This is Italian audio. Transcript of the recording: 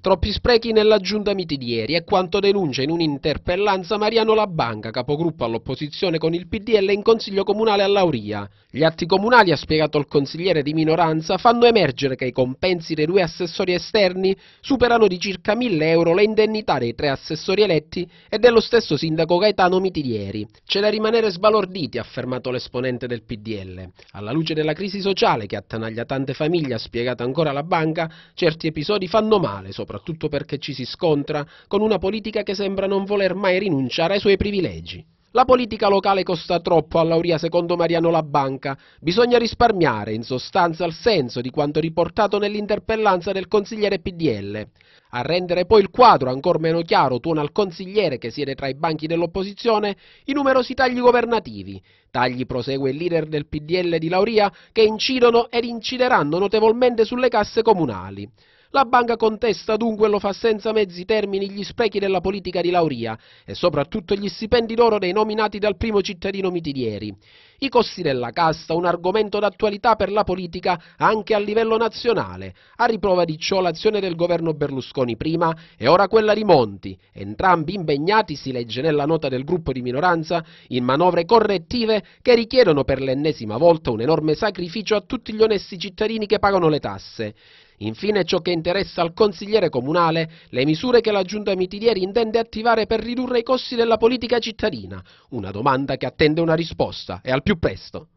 Troppi sprechi nella giunta mitilieri è quanto denuncia in un'interpellanza Mariano Labanca, capogruppo all'opposizione con il PDL in consiglio comunale a Lauria. Gli atti comunali, ha spiegato il consigliere di minoranza, fanno emergere che i compensi dei due assessori esterni superano di circa 1000 euro le indennità dei tre assessori eletti e dello stesso sindaco Gaetano Mitidieri. C'è da rimanere sbalorditi, ha affermato l'esponente del PDL. Alla luce della crisi sociale che attanaglia tante famiglie, ha spiegato ancora la banca, certi episodi fanno male, soprattutto soprattutto perché ci si scontra con una politica che sembra non voler mai rinunciare ai suoi privilegi. La politica locale costa troppo a Lauria secondo Mariano Labanca. Bisogna risparmiare, in sostanza, il senso di quanto riportato nell'interpellanza del consigliere PDL. A rendere poi il quadro ancora meno chiaro tuona al consigliere che siede tra i banchi dell'opposizione i numerosi tagli governativi. Tagli, prosegue il leader del PDL di Lauria, che incidono ed incideranno notevolmente sulle casse comunali. La banca contesta dunque e lo fa senza mezzi termini gli sprechi della politica di Lauria e soprattutto gli stipendi d'oro dei nominati dal primo cittadino mitilieri. I costi della casta, un argomento d'attualità per la politica anche a livello nazionale, a riprova di ciò l'azione del governo Berlusconi prima e ora quella di Monti, entrambi impegnati, si legge nella nota del gruppo di minoranza, in manovre correttive che richiedono per l'ennesima volta un enorme sacrificio a tutti gli onesti cittadini che pagano le tasse. Infine ciò che interessa al consigliere comunale, le misure che la giunta Mitilieri intende attivare per ridurre i costi della politica cittadina, una domanda che attende una risposta e al più presto.